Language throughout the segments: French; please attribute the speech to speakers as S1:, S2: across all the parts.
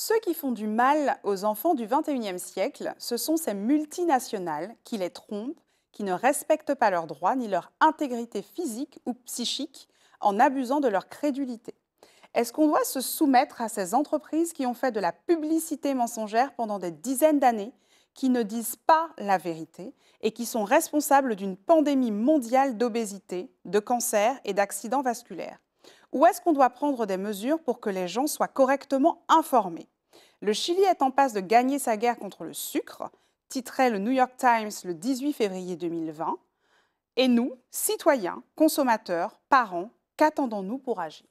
S1: Ceux qui font du mal aux enfants du XXIe siècle, ce sont ces multinationales qui les trompent, qui ne respectent pas leurs droits ni leur intégrité physique ou psychique en abusant de leur crédulité. Est-ce qu'on doit se soumettre à ces entreprises qui ont fait de la publicité mensongère pendant des dizaines d'années, qui ne disent pas la vérité et qui sont responsables d'une pandémie mondiale d'obésité, de cancer et d'accidents vasculaires où est-ce qu'on doit prendre des mesures pour que les gens soient correctement informés Le Chili est en passe de gagner sa guerre contre le sucre, titrait le New York Times le 18 février 2020. Et nous, citoyens, consommateurs, parents, qu'attendons-nous pour agir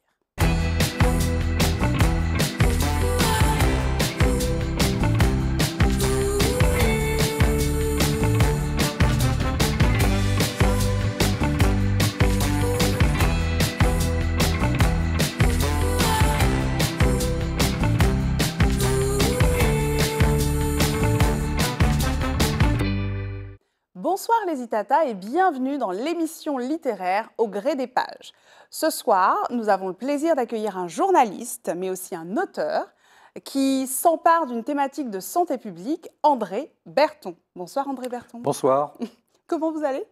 S1: Bonsoir les Itata et bienvenue dans l'émission littéraire Au gré des pages. Ce soir, nous avons le plaisir d'accueillir un journaliste, mais aussi un auteur, qui s'empare d'une thématique de santé publique, André Berton. Bonsoir André Berton. Bonsoir. Comment vous allez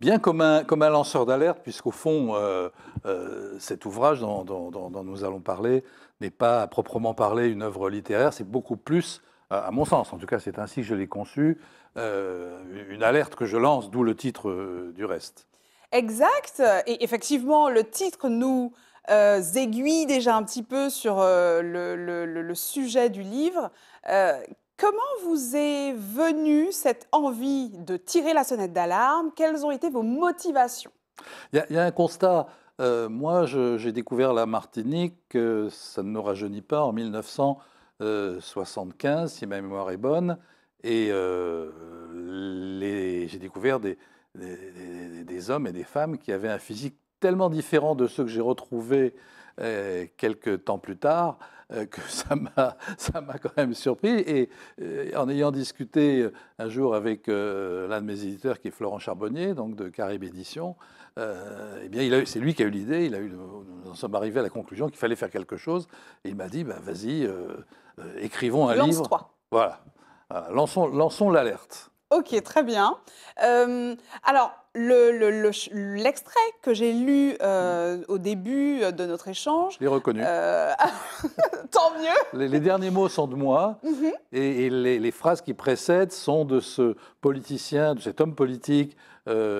S2: bien comme un, comme un lanceur d'alerte, puisqu'au fond, euh, euh, cet ouvrage dont, nous allons parler n'est pas à proprement parler une œuvre littéraire, c'est beaucoup plus, euh, à mon sens, en tout cas c'est ainsi que je l'ai conçu, euh, une alerte que je lance, d'où le titre euh, du reste.
S1: Exact. Et effectivement, le titre nous euh, aiguille déjà un petit peu sur le, sujet du livre. comment vous est venue cette envie de tirer la sonnette d'alarme Quelles ont été vos motivations
S2: Il y, y, a un constat. moi, j'ai découvert la Martinique, ça ne nous rajeunit pas, en 1975, si ma mémoire est bonne. Et euh, j'ai découvert des, hommes et des femmes qui avaient un physique tellement différent de ceux que j'ai retrouvés euh, quelques temps plus tard euh, que ça m'a, quand même surpris. Et en ayant discuté un jour avec l'un de mes éditeurs qui est Florent Charbonnier, donc de Caribe Édition, eh bien, c'est lui qui a eu l'idée. Il a eu, nous en sommes arrivés à la conclusion qu'il fallait faire quelque chose. Et il m'a dit, bah, vas-y, écrivons un Lance livre. Voilà lançons, l'alerte.
S1: Ok, très bien. Euh, alors, l'extrait que j'ai lu euh, au début de notre
S2: échange. Je l'ai reconnu. Euh, tant mieux. Les, derniers mots sont de moi mhm. et, les, phrases qui précèdent sont de ce politicien, de cet homme politique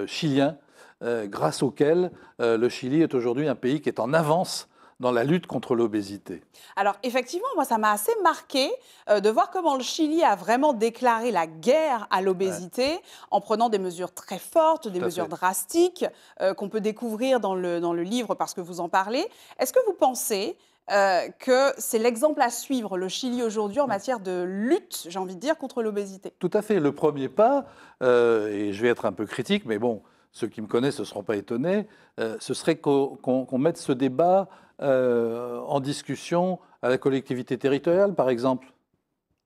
S2: chilien, grâce auquel le Chili est aujourd'hui un pays qui est en avance dans la lutte contre l'obésité.
S1: Alors effectivement, moi, ça m'a assez marqué euh, de voir comment le Chili a vraiment déclaré la guerre à l'obésité en prenant des mesures très fortes, des mesures drastiques euh, qu'on peut découvrir dans le, dans le livre parce que vous en parlez. Est-ce que vous pensez euh, que c'est l'exemple à suivre, le Chili aujourd'hui, en mm. matière de lutte, j'ai envie de dire, contre l'obésité.
S2: Tout à fait. Le premier pas, et je vais être un peu critique, mais bon, ceux qui me connaissent ne seront pas étonnés, ce serait qu'on mette ce débat euh, en discussion à la collectivité territoriale, par exemple.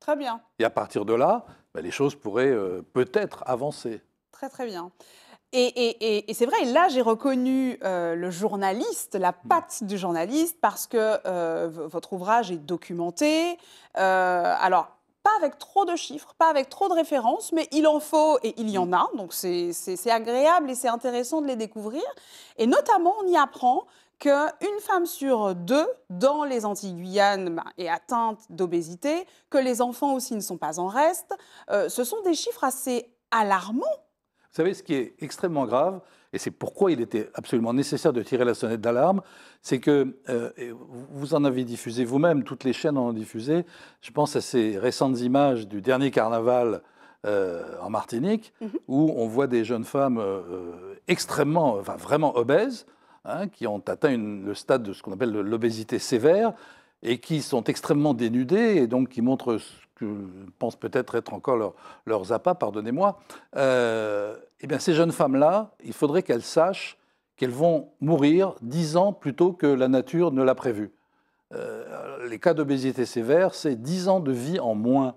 S2: Très bien. Et à partir de là, ben, les choses pourraient euh, peut-être avancer. Très très bien.
S1: Et, c'est vrai, là j'ai reconnu euh, le journaliste, la mm. patte du journaliste, parce que votre ouvrage est documenté. alors, pas avec trop de chiffres, pas avec trop de références, mais il en faut et il y en mm. a. Donc c'est agréable et c'est intéressant de les découvrir. Et notamment, on y apprend qu'une femme sur deux dans les antilles guyanes bah, est atteinte d'obésité, que les enfants aussi ne sont pas en reste. Euh, ce sont des chiffres assez alarmants.
S2: Vous savez, ce qui est extrêmement grave, et c'est pourquoi il était absolument nécessaire de tirer la sonnette d'alarme, c'est que euh, vous en avez diffusé vous-même, toutes les chaînes en ont diffusé. Je pense à ces récentes images du dernier carnaval euh, en Martinique, mhm. où on voit des jeunes femmes extrêmement, enfin, vraiment obèses, Hein, qui ont atteint le stade de ce qu'on appelle l'obésité sévère et qui sont extrêmement dénudées et donc qui montrent ce que pensent peut-être être encore leurs appâts, pardonnez-moi. Euh, eh bien, ces jeunes femmes-là, il faudrait qu'elles sachent qu'elles vont mourir dix ans plus tôt que la nature ne l'a prévu. Euh, les cas d'obésité sévère, c'est dix ans de vie en moins.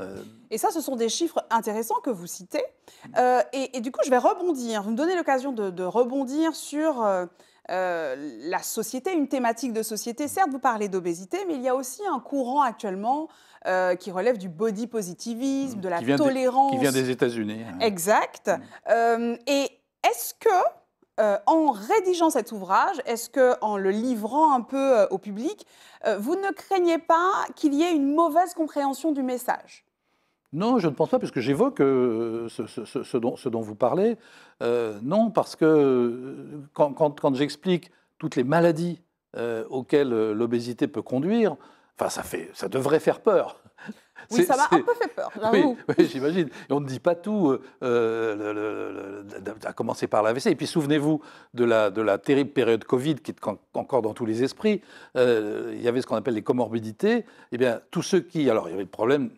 S2: Euh,
S1: et ça, ce sont des chiffres intéressants que vous citez. Euh, et, du coup, je vais rebondir. Vous me donnez l'occasion de, rebondir sur euh, la société, une thématique de société. Certes, vous parlez d'obésité, mais il y a aussi un courant actuellement qui relève du body positivisme, mmh, de la tolérance. qui vient des
S2: États-Unis. Hein.
S1: Exact. Mmh. et est-ce que, en rédigeant cet ouvrage, est-ce que, en le livrant un peu au public, vous ne craignez pas qu'il y ait une mauvaise compréhension du message
S2: non, je ne pense pas, puisque j'évoque euh, ce, dont, vous parlez. Euh, non, parce que euh, quand, j'explique toutes les maladies auxquelles l'obésité peut conduire, enfin, ça, devrait faire peur. Oui, ça m'a un peu fait peur, Oui, j'imagine. Et on ne dit pas tout, à commencer par l'AVC. Et puis souvenez-vous de la, terrible période Covid qui est encore dans tous les esprits. il y avait ce qu'on appelle les comorbidités. Eh bien, tous ceux qui. Alors, il y avait le problème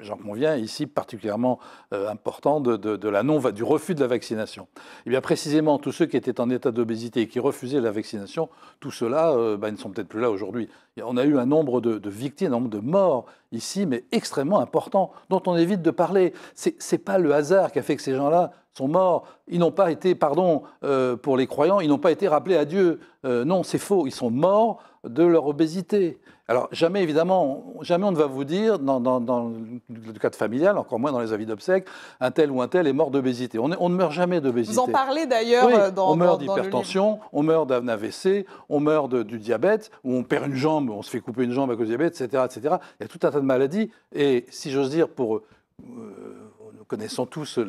S2: j'en conviens, ici particulièrement euh, important de, la non, du refus de la vaccination. Et eh bien précisément, tous ceux qui étaient en état d'obésité et qui refusaient la vaccination, tous cela, là euh, bah, ils ne sont peut-être plus là aujourd'hui. On a eu un nombre de, victimes, un nombre de morts ici, mais extrêmement important, dont on évite de parler. Ce n'est pas le hasard qui a fait que ces gens-là sont morts. Ils n'ont pas été, pardon, euh, pour les croyants, ils n'ont pas été rappelés à Dieu. non, c'est faux, ils sont morts de leur obésité. Alors, jamais, évidemment, jamais on ne va vous dire, dans, le cadre familial, encore moins dans les avis d'obsèques, un tel ou un tel est mort d'obésité. On, ne meurt jamais d'obésité. Vous en parlez d'ailleurs euh, dans, On meurt d'hypertension, on meurt d'un AVC, on meurt du diabète, ou on perd une jambe, on se fait couper une jambe à cause du diabète, etc. etc. Il y a tout un tas de maladies. Et si j'ose dire, pour. Euh, connaissant tous euh,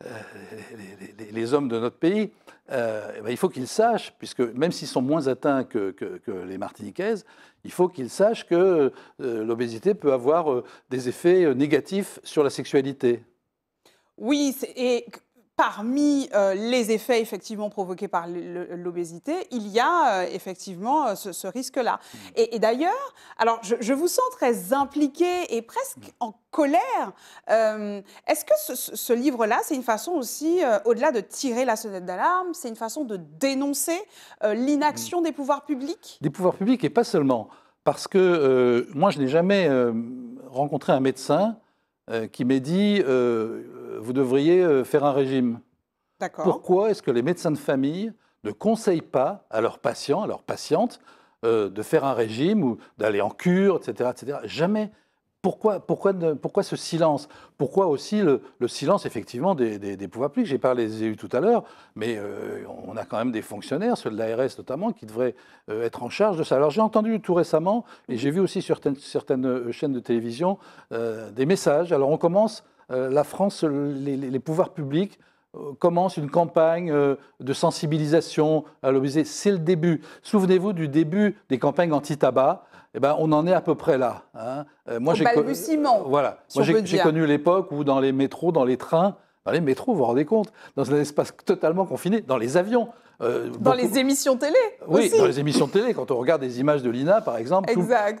S2: les, les, hommes de notre pays, euh, eh ben, il faut qu'ils sachent, puisque même s'ils sont moins atteints que, que, les Martiniquaises, il faut qu'ils sachent que euh, l'obésité peut avoir des effets négatifs sur la sexualité.
S1: Oui, et parmi euh, les effets effectivement provoqués par l'obésité, il y a euh, effectivement euh, ce, risque-là. Mmh. Et, d'ailleurs, alors je, vous sens très impliqué et presque mmh. en colère. Est-ce que ce, livre-là, c'est une façon aussi, au-delà de tirer la sonnette d'alarme, c'est une façon de dénoncer l'inaction mmh. des pouvoirs publics
S2: Des pouvoirs publics et pas seulement. Parce que moi, je n'ai jamais rencontré un médecin qui m'ait dit vous devriez euh, faire un régime. D'accord. Pourquoi est-ce que les médecins de famille ne conseillent pas à leurs patients, à leurs patientes, euh, de faire un régime ou d'aller en cure, etc., etc. Jamais. Pourquoi, pourquoi, pourquoi ce silence Pourquoi aussi le, silence, effectivement, des, pouvoirs publics J'ai parlé des élus tout à l'heure, mais euh, on a quand même des fonctionnaires, ceux de l'ARS notamment, qui devraient être en charge de ça. Alors j'ai entendu tout récemment, et j'ai mhm. vu aussi sur certaines chaînes de télévision, des messages. Alors on commence euh, la France, les, pouvoirs publics euh, commencent une campagne euh, de sensibilisation à l'obésité. C'est le début. Souvenez-vous du début des campagnes anti-tabac. Eh ben, on en est à peu près là. Hein. Moi, j'ai connu, voilà. j'ai connu l'époque où dans les métros, dans les trains, dans les métros, vous vous rendez compte, dans un espace totalement confiné, dans les avions, euh, dans les émissions
S1: télé Oui, dans les
S2: émissions télé. Quand on regarde des images de l'INA, par exemple,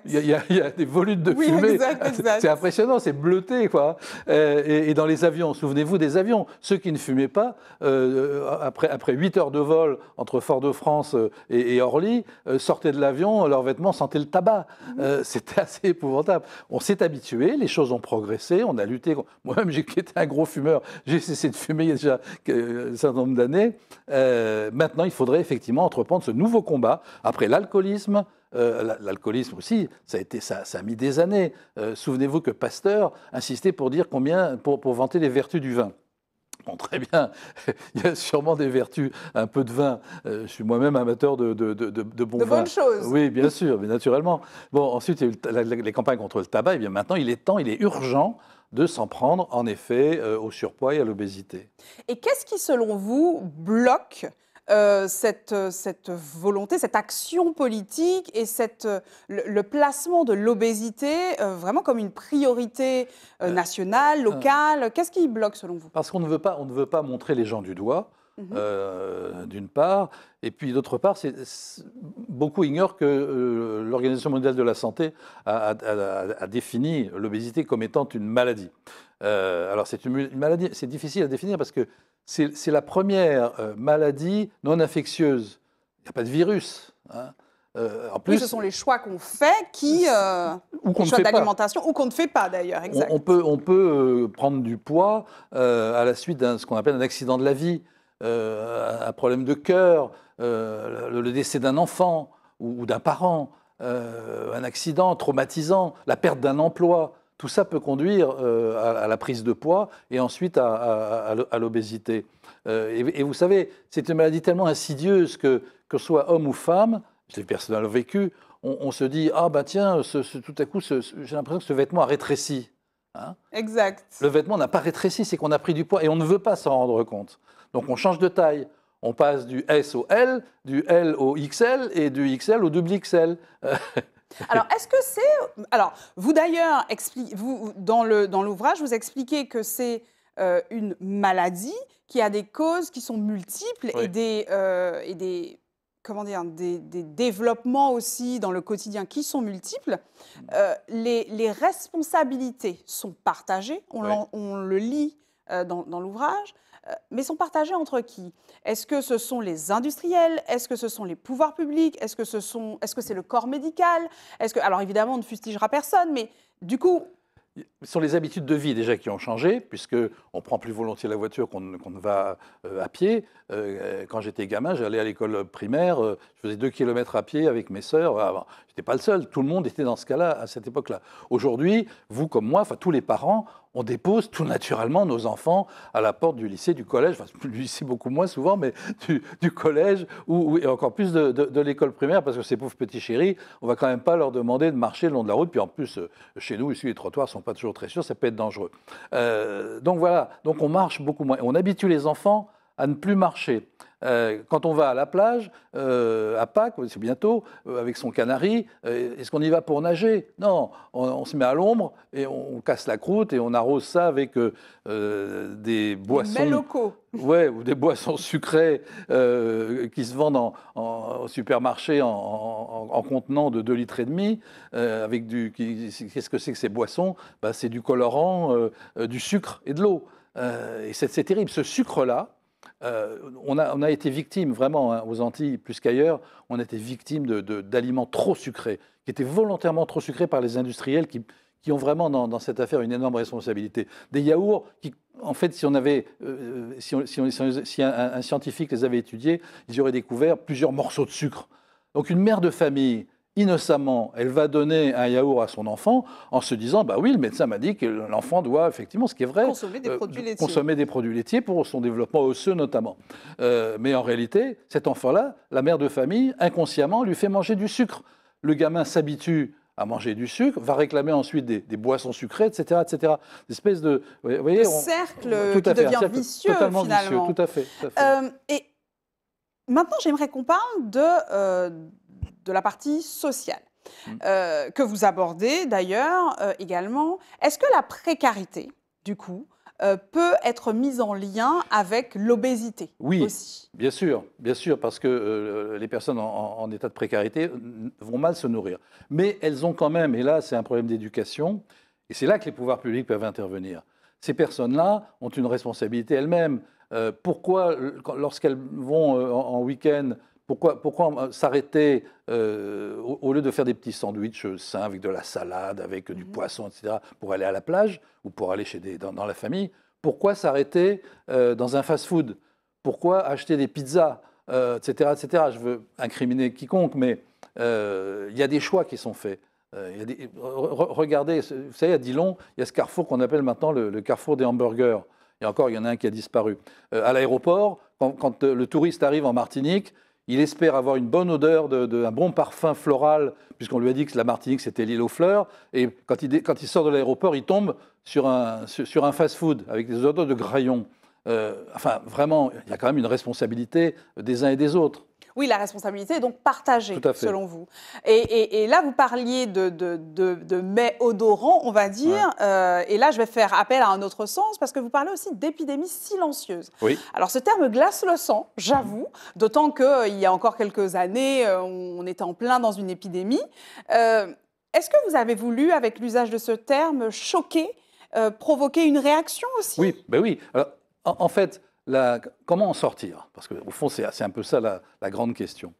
S2: il y, a des volutes de oui, fumée. C'est impressionnant, c'est bleuté, quoi. Euh, et, dans les avions, souvenez-vous des avions. Ceux qui ne fumaient pas, euh, après, après 8 heures de vol entre Fort-de-France et, Orly, sortaient de l'avion, leurs vêtements sentaient le tabac. Mm-hmm. C'était assez épouvantable. On s'est habitué, les choses ont progressé, on a lutté. Moi-même, j'étais un gros fumeur. J'ai cessé de fumer il y a déjà un certain nombre d'années maintenant, il faudrait effectivement entreprendre ce nouveau combat après l'alcoolisme. Euh, l'alcoolisme aussi, ça a, été, ça, a mis des années. Euh, souvenez-vous que Pasteur insistait pour dire combien, pour, pour vanter les vertus du vin. Bon, très bien, il y a sûrement des vertus, un peu de vin. Euh, je suis moi-même amateur de, de, de, de bon de bonnes choses. Oui, bien sûr, mais naturellement. Bon, ensuite, il y a eu les campagnes contre le tabac. Et eh bien maintenant, il est temps, il est urgent de s'en prendre, en effet, au surpoids et à l'obésité.
S1: Et qu'est-ce qui, selon vous, bloque euh, euh, cette, volonté, cette action politique et euh, le, placement de l'obésité vraiment comme une priorité nationale, locale Qu'est-ce qui bloque selon vous
S2: Parce qu'on ne, ne veut pas montrer les gens du doigt. Mhm. Euh, d'une part, et puis d'autre part, beaucoup ignorent que euh, l'Organisation mondiale de la santé a, défini l'obésité comme étant une maladie. Euh, alors c'est une, maladie, c'est difficile à définir parce que c'est la première maladie non infectieuse. Il n'y a pas de virus. Hein. en plus, ce sont
S1: les choix qu'on fait qui. choix
S2: ou qu'on d'alimentation,
S1: ou qu'on ne fait pas d'ailleurs, On,
S2: peut, on peut prendre du poids à la suite d'un ce qu'on appelle un accident de la vie. Euh, un problème de cœur, euh, le décès d'un enfant ou, d'un parent, euh, un accident traumatisant, la perte d'un emploi, tout ça peut conduire à, la prise de poids et ensuite à, l'obésité. et, vous savez, c'est une maladie tellement insidieuse que, que soit homme ou femme, je l'ai personnellement vécu, on, se dit ah ben tiens, tout à coup, j'ai l'impression que ce vêtement a rétréci. Hein. exact. Le vêtement n'a pas rétréci, c'est qu'on a pris du poids et on ne veut pas s'en rendre compte. Donc on change de taille. On passe du S au L, du L au XL et du XL au double XL.
S1: Alors, est-ce que c'est. Alors, vous d'ailleurs, dans l'ouvrage, vous expliquez que c'est euh, une maladie qui a des causes qui sont multiples et, euh, des, développements aussi dans le quotidien qui sont multiples. Mm. Euh, les, responsabilités sont partagées, on, le lit dans l'ouvrage. Euh, mais sont partagés entre qui Est-ce que ce sont les industriels Est-ce que ce sont les pouvoirs publics Est-ce que ce sont, ce que c'est le corps médical Est-ce que, alors évidemment, on ne fustigera personne, mais du coup,
S2: ce sont les habitudes de vie déjà qui ont changé, puisqu'on on prend plus volontiers la voiture qu'on ne va euh, à pied. Euh, quand j'étais gamin, j'allais à l'école primaire, je faisais deux kilomètres à pied avec mes sœurs. Ah, je n'étais pas le seul, tout le monde était dans ce cas-là à cette époque-là. Aujourd'hui, vous comme moi, enfin tous les parents, on dépose tout naturellement nos enfants à la porte du lycée, du collège, enfin du lycée beaucoup moins souvent, mais du, collège ou, encore plus de, l'école primaire, parce que ces pauvres petits chéris, on va quand même pas leur demander de marcher le long de la route. Puis en plus, euh, chez nous, ici, les trottoirs sont pas toujours très sûrs, ça peut être dangereux. Euh, donc voilà, donc on marche beaucoup moins. On habitue les enfants à ne plus marcher. Euh, quand on va à la plage, euh, à Pâques, c'est bientôt, euh, avec son canari, est-ce qu'on y va pour nager Non, on, se met à l'ombre et on, casse la croûte et on arrose ça avec des boissons. locaux. Ouais, ou des boissons sucrées qui se vendent en, au supermarché en, contenant de 2 litres et demi. avec du, qu'est-ce que c'est que ces boissons bah, C'est du colorant, du sucre et de l'eau. et c'est terrible. Ce sucre-là, euh, on, a, été victime vraiment hein, aux Antilles plus qu'ailleurs, on a été victime d'aliments trop sucrés, qui étaient volontairement trop sucrés par les industriels qui, ont vraiment dans, cette affaire une énorme responsabilité. Des yaourts qui, en fait, si, on avait, euh, euh, si, si, un, un, scientifique les avait étudiés, ils auraient découvert plusieurs morceaux de sucre. Donc une mère de famille innocemment, elle va donner un yaourt à son enfant en se disant bah oui, le médecin m'a dit que l'enfant doit effectivement, ce qui est vrai, consommer des, euh, produits, laitiers. pour son développement osseux notamment. Euh, mais en réalité, cet enfant-là, la mère de famille, inconsciemment, lui fait manger du sucre. Le gamin s'habitue à manger du sucre, va réclamer ensuite des, boissons sucrées, etc., etc. Une espèce de, voyez, cercle qui devient vicieux totalement tout à fait.
S1: Euh, et maintenant, j'aimerais qu'on parle de de la partie sociale, mm. euh, que vous abordez d'ailleurs euh, également. Est-ce que la précarité, du coup, euh, peut être mise en lien avec l'obésité
S2: oui, aussi bien sûr, bien sûr, parce que les personnes en, état de précarité vont mal se nourrir. Mais elles ont quand même, et là c'est un problème d'éducation, et c'est là que les pouvoirs publics peuvent intervenir. Ces personnes-là ont une responsabilité elles-mêmes. pourquoi, lorsqu'elles vont en week-end pourquoi, euh, s'arrêter, euh, au, lieu de faire des petits sandwichs euh, sains avec de la salade, avec du mmh poisson, etc., pour aller à la plage ou pour aller chez des, dans, dans la famille Pourquoi s'arrêter dans un fast-food Pourquoi acheter des pizzas, etc., etc. Je veux incriminer quiconque, mais il y a des choix qui sont faits. y a regardez, vous savez, à Dillon, il y a ce carrefour qu'on appelle maintenant le, carrefour des hamburgers. Et encore, il y en a un qui a disparu. à l'aéroport, quand le touriste arrive en Martinique, il espère avoir une bonne odeur, un bon parfum floral, puisqu'on lui a dit que la Martinique, c'était l'île aux fleurs. Et quand il, sort de l'aéroport, il tombe sur un, fast-food avec des odeurs de graillon. Euh, enfin, vraiment, il y a quand même une responsabilité des uns et des autres.
S1: Oui, la responsabilité est donc partagée, selon vous. Et, là, vous parliez de, de, de, odorants, on va dire. Euh, et là, je vais faire appel à un autre sens, parce que vous parlez aussi d'épidémie silencieuse. Oui. Alors, ce terme glace le sang, j'avoue, d'autant qu'il euh, y a encore quelques années, euh, on était en plein dans une épidémie. Est-ce que vous avez voulu, avec l'usage de ce terme, choquer, provoquer une réaction aussi
S2: Oui, ben oui. Alors, en fait, comment en sortir Parce qu'au fond, c'est un peu ça la, grande question.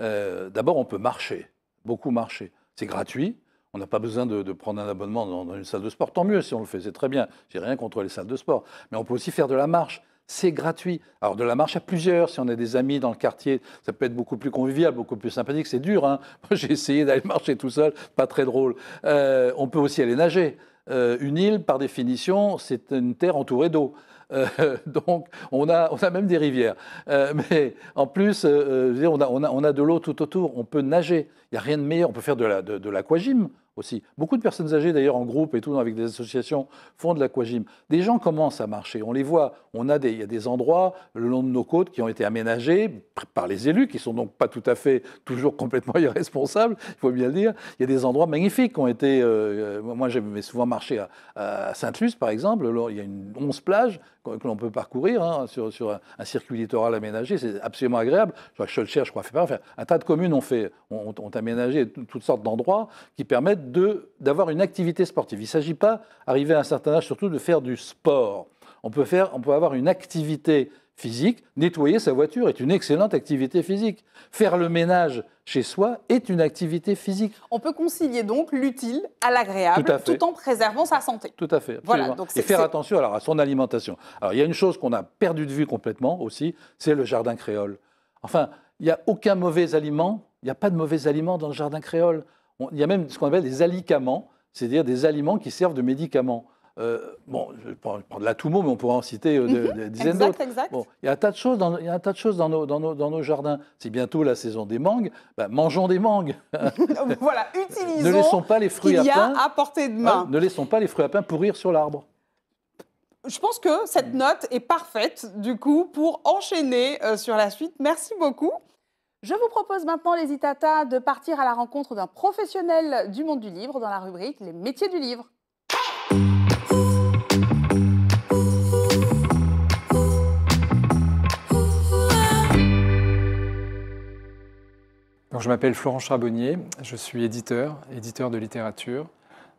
S2: Euh, d'abord, on peut marcher, beaucoup marcher. C'est gratuit. On n'a pas besoin de, prendre un abonnement dans, une salle de sport. Tant mieux si on le fait, c'est très bien. J'ai rien contre les salles de sport. Mais on peut aussi faire de la marche. C'est gratuit. Alors de la marche à plusieurs, si on a des amis dans le quartier, ça peut être beaucoup plus convivial, beaucoup plus sympathique. C'est dur. Hein. Moi, j'ai essayé d'aller marcher tout seul, pas très drôle. Euh, on peut aussi aller nager. Euh, une île, par définition, c'est une terre entourée d'eau. Euh, donc on a, même des rivières. Euh, mais en plus, euh, on, a, de l'eau tout autour, on peut nager. Il n'y a rien de meilleur, on peut faire de l'aquagym. de, aussi. Beaucoup de personnes âgées, d'ailleurs, en groupe et tout, avec des associations, font de l'aquagym. Des gens commencent à marcher. On les voit. On a des, il y a des endroits le long de nos côtes qui ont été aménagés par les élus, qui sont donc pas tout à fait toujours complètement irresponsables, il faut bien le dire. Il y a des endroits magnifiques qui ont été. Euh, euh, moi, j'ai souvent marché à, saint Sainte-Luce, par exemple. Il y a une 11 plages que l'on peut parcourir hein, sur, un, circuit littoral aménagé. C'est absolument agréable. Je crois que je je crois, fait pas. un tas de communes ont, fait, ont aménagé toutes sortes d'endroits qui permettent d'avoir une activité sportive. Il ne s'agit pas, d'arriver à un certain âge, surtout de faire du sport. On peut, faire, on peut avoir une activité physique. Nettoyer sa voiture est une excellente activité physique. Faire le ménage chez soi est une activité physique.
S1: On peut concilier donc l'utile à l'agréable tout, en préservant sa santé. Tout
S2: à fait. Et faire attention alors, à son alimentation. il y a une chose qu'on a perdue de vue complètement aussi, c'est le jardin créole. Enfin, il n'y a aucun mauvais aliment, il n'y a pas de mauvais aliment dans le jardin créole il y a même ce qu'on appelle des alicaments, c'est-à-dire des aliments qui servent de médicaments. Euh, bon, je prends, prends de la mot, mais on pourrait en citer euh, des mhm. dizaines d'autres. il y a un tas de choses dans, un tas de choses dans, nos, jardins. C'est bientôt la saison des mangues. Bah, mangeons des mangues. voilà,
S1: utilisons. Ne laissons pas les fruits y à, pain, à portée
S2: de main. ne laissons pas les fruits à pain pourrir sur l'arbre.
S1: Je pense que cette mm. note est parfaite, du coup, pour enchaîner euh, sur la suite. Merci beaucoup. Je vous propose maintenant, les Itata, de partir à la rencontre d'un professionnel du monde du livre dans la rubrique Les métiers du livre.
S3: je m'appelle Florent Charbonnier, je suis éditeur, éditeur de littérature,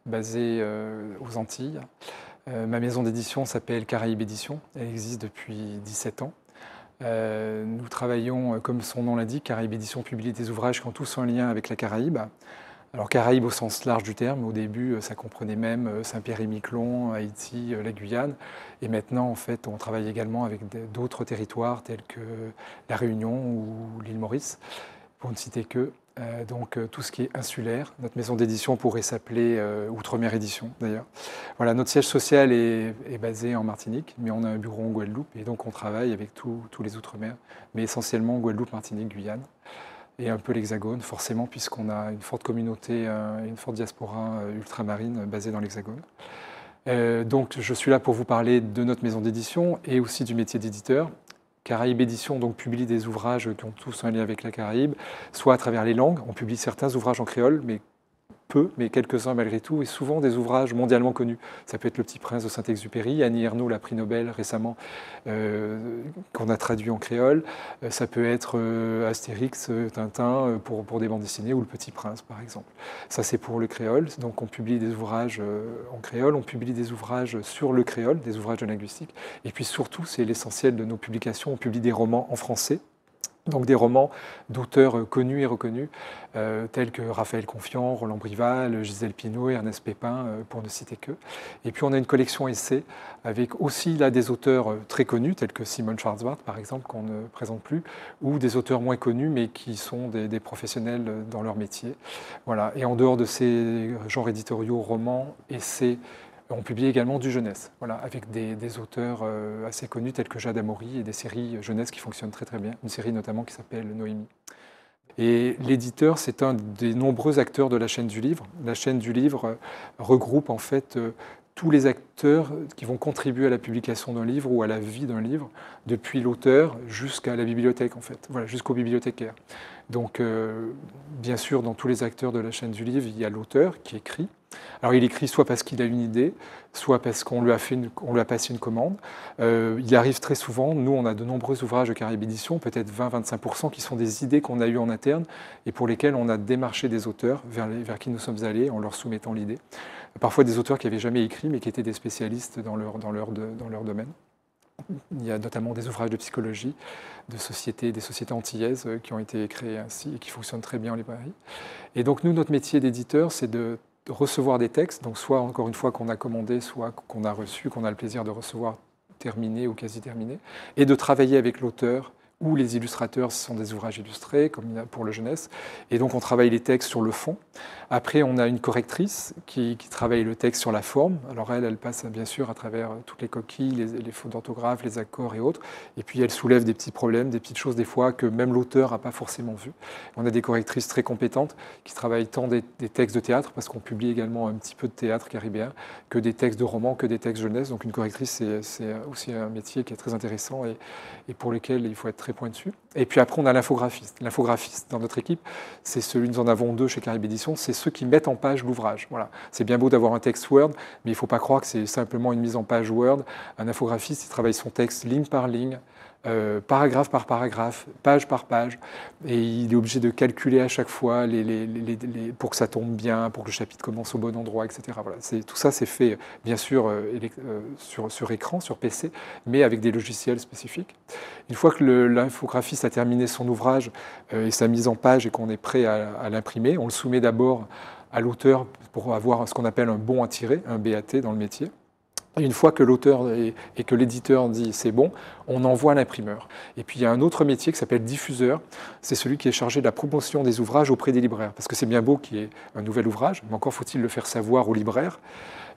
S3: basé euh, aux Antilles. Euh, ma maison d'édition s'appelle Caraïbes Édition, elle existe depuis 17 ans. Euh, nous travaillons, euh, comme son nom l'indique, Caraïbes Édition publie des ouvrages qui ont tous un lien avec la Caraïbe. Alors Caraïbe au sens large du terme, au début euh, ça comprenait même Saint-Pierre et Miquelon, Haïti, la Guyane, et maintenant en fait on travaille également avec d'autres territoires tels que la Réunion ou l'île Maurice, pour ne citer que. Euh, donc euh, tout ce qui est insulaire. Notre maison d'édition pourrait s'appeler euh, Outre-mer Édition d'ailleurs. Voilà, notre siège social est, est, basé en Martinique, mais on a un bureau en Guadeloupe et donc on travaille avec tous les Outre-mer, mais essentiellement Guadeloupe, Martinique, Guyane et un peu l'Hexagone forcément puisqu'on a une forte communauté, une forte diaspora ultramarine basée dans l'Hexagone. donc je suis là pour vous parler de notre maison d'édition et aussi du métier d'éditeur Caraïbe Édition donc, publie des ouvrages qui ont tous un lien avec la Caraïbe, soit à travers les langues. On publie certains ouvrages en créole, mais peu, mais quelques-uns malgré tout, et souvent des ouvrages mondialement connus. Ça peut être Le Petit Prince de Saint-Exupéry, Annie Ernaux, la prix Nobel récemment, euh, qu'on a traduit en créole. Euh, ça peut être euh, Astérix, Tintin pour, pour des bandes dessinées, ou Le Petit Prince par exemple. Ça c'est pour le créole, donc on publie des ouvrages en créole, on publie des ouvrages sur le créole, des ouvrages de linguistique, et puis surtout, c'est l'essentiel de nos publications, on publie des romans en français donc des romans d'auteurs euh, connus et reconnus, euh, tels que Raphaël Confiant, Roland Brival, Gisèle Pinault, Ernest Pépin, euh, pour ne citer que. Et puis on a une collection essais avec aussi là des auteurs très connus, tels que Simon Schwarzbart, par exemple, qu'on ne présente plus, ou des auteurs moins connus, mais qui sont des, des, professionnels dans leur métier. Voilà. Et en dehors de ces genres éditoriaux, romans, essais on publie également du jeunesse, voilà, avec des, auteurs euh, assez connus tels que Jade Amory et des séries jeunesse qui fonctionnent très très bien, une série notamment qui s'appelle Noémie. Et l'éditeur, c'est un des nombreux acteurs de la chaîne du livre. La chaîne du livre euh, regroupe en fait euh, tous les acteurs qui vont contribuer à la publication d'un livre ou à la vie d'un livre, depuis l'auteur jusqu'à la bibliothèque, en fait, voilà, jusqu'au bibliothécaire. Donc, euh, bien sûr, dans tous les acteurs de la chaîne du livre, il y a l'auteur qui écrit. Alors, il écrit soit parce qu'il a une idée, soit parce qu'on lui, a fait une, on lui a passé une commande. Euh, il arrive très souvent, nous, on a de nombreux ouvrages de Caribe Édition, peut-être 20-25%, qui sont des idées qu'on a eues en interne et pour lesquelles on a démarché des auteurs vers, les, vers qui nous sommes allés en leur soumettant l'idée. Parfois des auteurs qui n'avaient jamais écrit, mais qui étaient des spécialistes spécialistes dans leur, dans leur, dans leur domaine. Il y a notamment des ouvrages de psychologie, de sociétés, des sociétés antillaises euh, qui ont été créées ainsi et qui fonctionnent très bien en librairie. Et donc nous, notre métier d'éditeur, c'est de recevoir des textes, donc soit encore une fois qu'on a commandé, soit qu'on a reçu, qu'on a le plaisir de recevoir terminé ou quasi terminé, et de travailler avec l'auteur où les illustrateurs, sont des ouvrages illustrés, comme pour le jeunesse. Et donc on travaille les textes sur le fond. Après, on a une correctrice qui, travaille le texte sur la forme. Alors elle, elle passe bien sûr à travers toutes les coquilles, les, les fautes d'orthographe, les accords et autres. Et puis elle soulève des petits problèmes, des petites choses des fois que même l'auteur n'a pas forcément vu. On a des correctrices très compétentes qui travaillent tant des, textes de théâtre, parce qu'on publie également un petit peu de théâtre caribéen, que des textes de romans, que des textes jeunesse. Donc une correctrice, c'est aussi un métier qui est très intéressant et, et pour lequel il faut être très point dessus. Et puis après, on a l'infographiste. L'infographiste dans notre équipe, c'est celui, nous en avons deux chez Carib Édition, c'est ceux qui mettent en page l'ouvrage. Voilà. C'est bien beau d'avoir un texte Word, mais il ne faut pas croire que c'est simplement une mise en page Word. Un infographiste, il travaille son texte ligne par ligne, euh, paragraphe par paragraphe, page par page, et il est obligé de calculer à chaque fois pour que ça tombe bien, pour que le chapitre commence au bon endroit, etc. Voilà. Tout ça, c'est fait, euh, bien sûr, euh, sur, écran, sur PC, mais avec des logiciels spécifiques. Une fois que l'infographiste a terminé son ouvrage et sa mise en page et qu'on est prêt à, à l'imprimer, on le soumet d'abord à l'auteur pour avoir ce qu'on appelle un bon à tirer, un BAT dans le métier une fois que l'auteur et que l'éditeur dit c'est bon, on envoie l'imprimeur. Et puis il y a un autre métier qui s'appelle diffuseur. C'est celui qui est chargé de la promotion des ouvrages auprès des libraires. Parce que c'est bien beau qu'il y ait un nouvel ouvrage, mais encore faut-il le faire savoir aux libraires.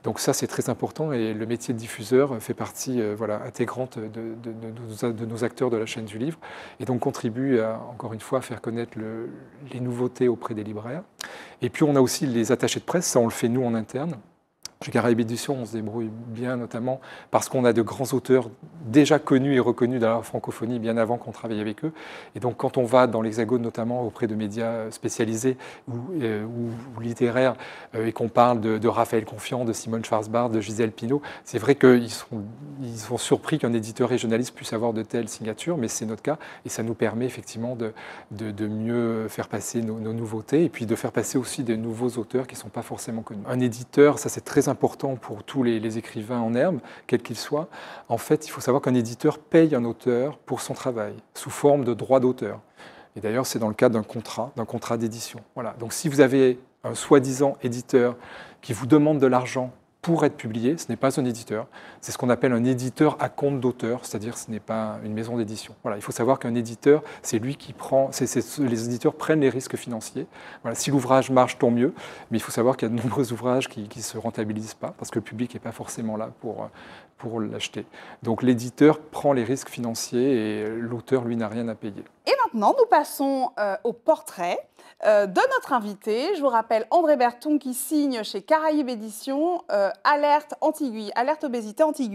S3: Donc ça, c'est très important et le métier de diffuseur fait partie euh, voilà, intégrante de, nos acteurs de la chaîne du livre et donc contribue, encore une fois, à faire connaître les nouveautés auprès des libraires. Et puis on a aussi les attachés de presse, ça on le fait nous en interne. Chez Caraïbes Édition, on se débrouille bien, notamment parce qu'on a de grands auteurs déjà connus et reconnus dans la francophonie bien avant qu'on travaille avec eux. Et donc, quand on va dans l'Hexagone, notamment auprès de médias spécialisés ou, euh, littéraires, euh, et qu'on parle de, Raphaël Confiant, de Simone Schwarzbard, de Gisèle Pinault, c'est vrai qu'ils sont, ils sont surpris qu'un éditeur régionaliste puisse avoir de telles signatures, mais c'est notre cas, et ça nous permet effectivement de, de, mieux faire passer nos, nos, nouveautés, et puis de faire passer aussi des nouveaux auteurs qui ne sont pas forcément connus. Un éditeur, ça c'est très important important pour tous les, écrivains en herbe, quels qu'ils soient. En fait, il faut savoir qu'un éditeur paye un auteur pour son travail, sous forme de droit d'auteur. Et d'ailleurs, c'est dans le cadre d'un contrat, d'un contrat d'édition. Voilà. Donc si vous avez un soi-disant éditeur qui vous demande de l'argent pour être publié, ce n'est pas un éditeur. C'est ce qu'on appelle un éditeur à compte d'auteur, c'est-à-dire ce n'est pas une maison d'édition. Voilà, il faut savoir qu'un éditeur, c'est lui qui prend, les éditeurs prennent les risques financiers. Voilà, si l'ouvrage marche, tant mieux, mais il faut savoir qu'il y a de nombreux ouvrages qui ne se rentabilisent pas parce que le public n'est pas forcément là pour, euh, l'acheter. Donc l'éditeur prend les risques financiers et euh, l'auteur, lui, n'a rien à payer.
S1: Et maintenant, nous passons euh, au portrait euh, de notre invité. Je vous rappelle André Berton qui signe chez Caraïbes Éditions Alerte Antigui, Alerte Obésité anti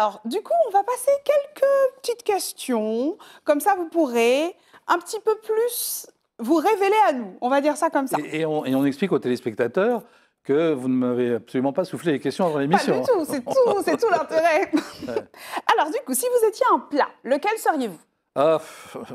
S1: Alors, du coup, on va passer quelques petites questions. Comme ça, vous pourrez un petit peu plus vous révéler
S2: à nous. On va dire ça comme ça. Et, on, explique aux téléspectateurs que vous ne m'avez absolument pas soufflé les questions avant l'émission. Pas du tout, c'est tout, c'est tout
S1: l'intérêt. Alors, du coup, si vous étiez un plat, lequel seriez-vous
S2: ah,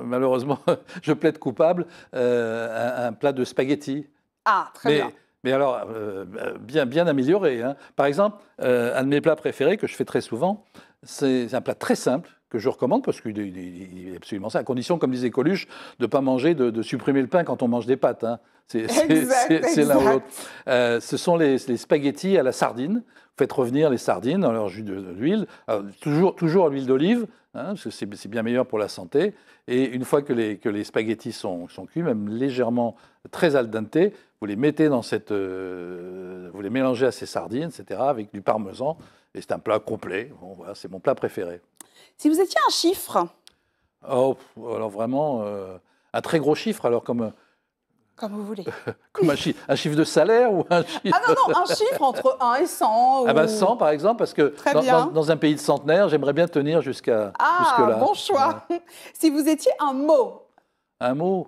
S2: malheureusement, je plaide coupable, euh, un, plat de spaghettis.
S1: Ah, très bien
S2: mais alors euh, euh, bien, bien amélioré. Hein. Par exemple, euh, un de mes plats préférés que je fais très souvent, c'est un plat très simple que je recommande parce qu'il est absolument ça, à condition, comme disait Coluche, de ne pas manger, de, supprimer le pain quand on mange des pâtes. Hein. C'est l'un ou l'autre. ce sont les, spaghettis à la sardine. Vous faites revenir les sardines dans leur jus d'huile, toujours, toujours à l'huile d'olive, hein, parce que c'est bien meilleur pour la santé. Et une fois que les, spaghettis sont, sont cuits, même légèrement très al dente, vous les mettez dans cette, euh, vous les mélangez à ces sardines, etc., avec du parmesan, et c'est un plat complet. Bon, voilà, c'est mon plat préféré. Si vous étiez un chiffre Oh, alors vraiment, euh, un très gros chiffre, alors comme. Euh,
S1: comme vous voulez.
S2: comme un, chiffre, de salaire ou un chiffre... Ah non, non, un chiffre entre
S1: 1 et 100. Ah bah, ou... Ah ben 100
S2: par exemple, parce que dans, un pays de centenaire, j'aimerais bien tenir jusqu'à ah, là. bon
S1: choix. si vous étiez un mot.
S2: Un mot,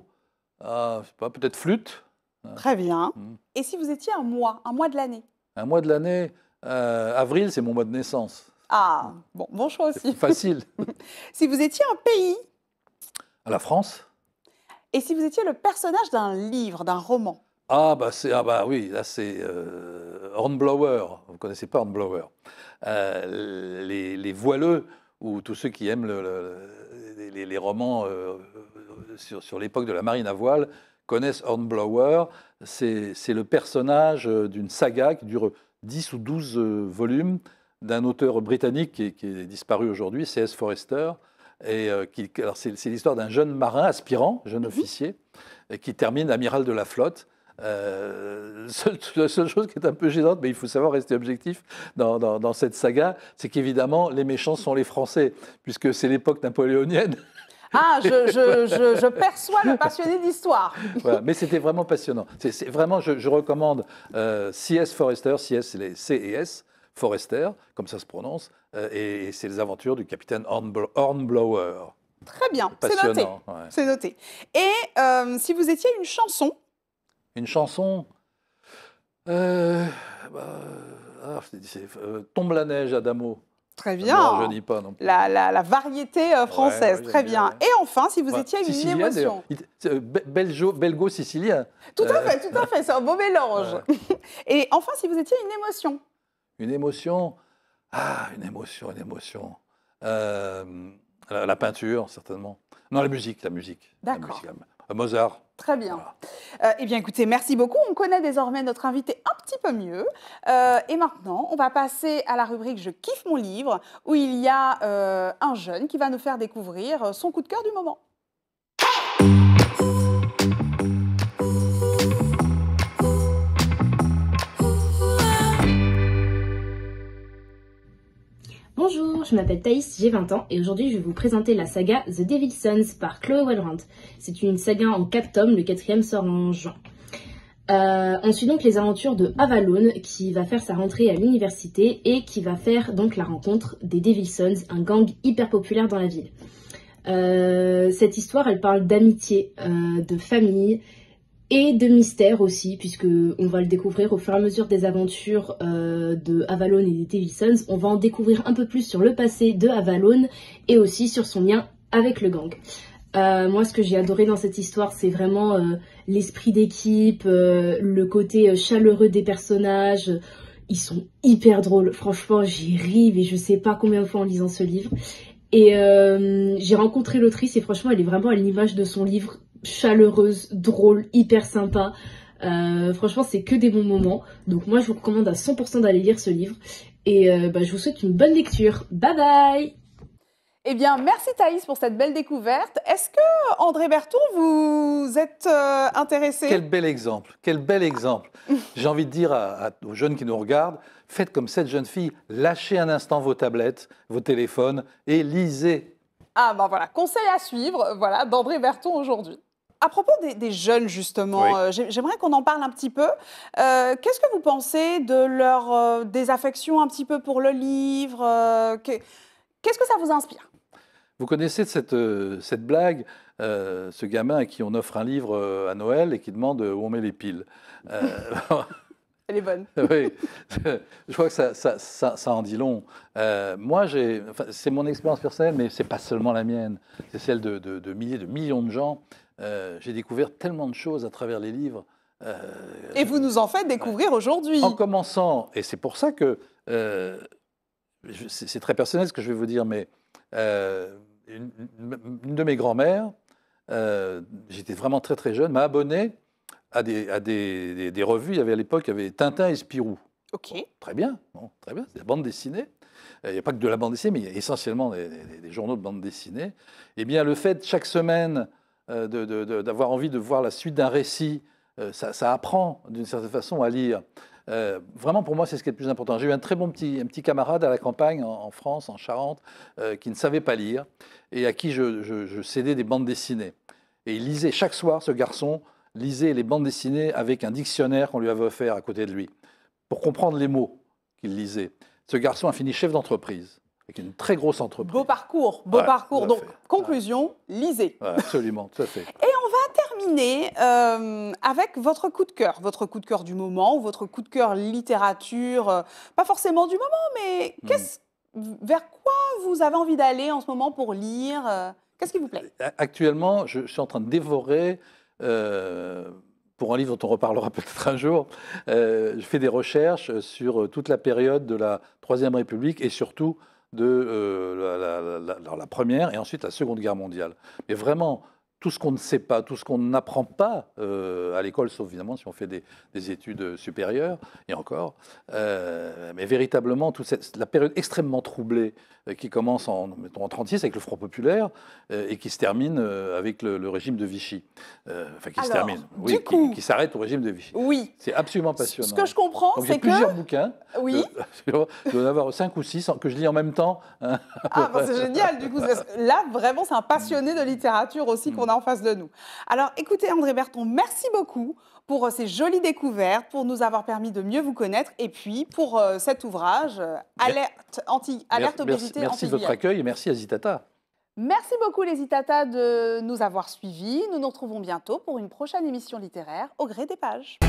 S2: euh, sais pas, peut-être flûte. Très bien. Mm.
S1: Et si vous étiez un mois, un mois de l'année
S2: Un mois de l'année, euh, avril, c'est mon mois de naissance. Ah, bon, bon choix aussi. Facile.
S1: si vous étiez un pays La France. Et si vous étiez le personnage d'un livre, d'un roman
S2: ah bah, c'est, ah bah oui, là c'est euh, Hornblower. Vous ne connaissez pas Hornblower. Euh, les, voileux, ou tous ceux qui aiment les, romans sur l'époque de la marine à voile, connaissent Hornblower, c'est le personnage euh, d'une saga qui dure 10 ou 12 euh, volumes d'un auteur britannique qui, est disparu aujourd'hui, C.S. Forrester. Et euh, c'est l'histoire d'un jeune marin aspirant, jeune mhm. officier, qui termine amiral de la flotte. la seule chose qui est un peu gênante, mais il faut savoir rester objectif dans cette saga, c'est qu'évidemment, les méchants sont les Français, puisque c'est l'époque napoléonienne.
S1: Ah, je, perçois le passionné d'histoire.
S2: mais c'était vraiment passionnant. C'est vraiment, je, recommande euh, C.S. Forrester, C.S. les C.E.S. forester comme ça se prononce, euh, et, c'est les aventures du capitaine Hornblower.
S1: Très bien, c'est noté. C'est noté. Et euh, si vous étiez une chanson
S2: Une chanson bah, ah, Tombe la neige, Adamo. Très bien. je dis pas non plus.
S1: La, la, variété euh, française, très bien. Et enfin, si vous bah, étiez une émotion.
S2: Euh, belgo-sicilien. Tout à euh. fait, tout à fait,
S1: c'est un beau mélange. Et enfin, si vous étiez une émotion.
S2: Une émotion Ah, une émotion, une émotion. la, la, peinture, certainement. Non, la musique, la musique. D'accord. Mozart.
S1: Très bien. Euh, eh bien, écoutez, merci beaucoup. On connaît désormais notre invité un petit peu mieux. Euh, et maintenant, on va passer à la rubrique Je kiffe mon livre, où il y a euh, un jeune qui va nous faire découvrir son coup de cœur du moment.
S4: Bonjour, je m'appelle Thaïs, j'ai 20 ans et aujourd'hui je vais vous présenter la saga The Devil's Sons par Chloe Wellrand. C'est une saga en 4 tomes, le quatrième sort en juin. Euh, on suit donc les aventures de Avalon qui va faire sa rentrée à l'université et qui va faire donc la rencontre des Devil's Sons, un gang hyper populaire dans la ville. Euh, cette histoire elle parle d'amitié, euh, de famille et de mystère aussi, puisque on va le découvrir au fur et à mesure des aventures euh, de Avalon et des Davison. On va en découvrir un peu plus sur le passé de Avalon et aussi sur son lien avec le gang. Euh, moi, ce que j'ai adoré dans cette histoire, c'est vraiment euh, l'esprit d'équipe, le côté chaleureux des personnages. Ils sont hyper drôles. Franchement, j'y rive et je sais pas combien de fois en lisant ce livre. Et j'ai rencontré l'autrice et franchement, elle est vraiment à l'image de son livre chaleureuse, drôle, hyper sympa. Euh, franchement, c'est que des bons moments. Donc moi, je vous recommande à 100% d'aller lire ce
S1: livre. Et euh, bah, je vous souhaite une bonne lecture. Bye bye eh bien, merci Thaïs pour cette belle découverte. Est-ce que André Berton, vous êtes euh, intéressé
S2: Quel bel exemple, quel bel exemple. J'ai envie de dire aux jeunes qui nous regardent, faites comme cette jeune fille, lâchez un instant vos tablettes, vos téléphones et lisez.
S1: Ah ben voilà, conseil à suivre, voilà, d'André Berton aujourd'hui. À propos des, jeunes, justement, euh, j'aimerais qu'on en parle un petit peu. Euh, qu'est-ce que vous pensez de leur euh, désaffection un petit peu pour le livre Qu'est-ce que ça vous inspire
S2: Vous connaissez cette, cette blague, ce gamin à qui on offre un livre à Noël et qui demande où on met les piles Elle est bonne. oui, je crois que ça, ça, ça, en dit long. Euh, moi, j'ai, c'est mon expérience personnelle, mais c'est pas seulement la mienne, c'est celle de, de, milliers, de millions de gens. Euh, j'ai découvert tellement de choses à travers les livres. Euh, et vous nous en faites découvrir aujourd'hui. En commençant, et c'est pour ça que c'est très personnel ce que je vais vous dire, mais une, une, de mes grand-mères, j'étais vraiment très très jeune, m'a abonné à des, des, des, revues. Il y avait à l'époque, il y avait Tintin et Spirou. Ok. très bien, très bien. C'est la bande dessinée. Euh, il n'y a pas que de la bande dessinée, mais il y a essentiellement des, journaux de bande dessinée. Eh bien, le fait chaque semaine euh, d'avoir envie de voir la suite d'un récit, euh, ça, apprend d'une certaine façon à lire. vraiment, pour moi, c'est ce qui est le plus important. J'ai eu un très bon petit, un petit camarade à la campagne, en, France, en Charente, qui ne savait pas lire et à qui je, je cédais des bandes dessinées. Et il lisait chaque soir, ce garçon, lisait les bandes dessinées avec un dictionnaire qu'on lui avait offert à côté de lui, pour comprendre les mots qu'il lisait. Ce garçon a fini chef d'entreprise, avec une très grosse entreprise. Beau parcours, beau parcours. Donc, conclusion, lisez. absolument, tout à fait. Et
S1: on va terminer euh, avec votre coup de cœur, votre coup de cœur du moment, votre coup de cœur littérature, euh, pas forcément du moment, mais hmm. vers quoi vous avez envie d'aller en ce moment pour lire euh, Qu'est-ce qui vous plaît
S2: Actuellement, je, suis en train de dévorer euh, pour un livre dont on reparlera peut-être un jour, euh, je fais des recherches sur euh, toute la période de la Troisième République et surtout de la, première et ensuite la Seconde Guerre mondiale. Mais vraiment, tout ce qu'on ne sait pas, tout ce qu'on n'apprend pas euh, à l'école, sauf évidemment si on fait des, études supérieures, et encore, euh, mais véritablement toute cette, la période extrêmement troublée euh, qui commence en, mettons, en 36 avec le Front populaire et qui se termine avec le, régime de Vichy. enfin, qui se termine, oui, qui, s'arrête au régime de Vichy. Oui. C'est absolument passionnant. Ce que je comprends, c'est que... J'ai plusieurs bouquins. Oui. Il je dois en avoir cinq ou six que je lis en même temps. Hein. ah, bah, c'est génial, du coup.
S1: Là, vraiment, c'est un passionné de littérature aussi mm. qu'on en face de nous. Alors écoutez André Berton, merci beaucoup pour euh, ces jolies découvertes, pour nous avoir permis de mieux vous connaître et puis pour euh, cet ouvrage euh, Alerte, anti, alerte obésité Merci de votre accueil
S2: et merci à Zitata.
S1: Merci beaucoup les Zitata de nous avoir suivis. Nous nous retrouvons bientôt pour une prochaine émission littéraire au gré des pages.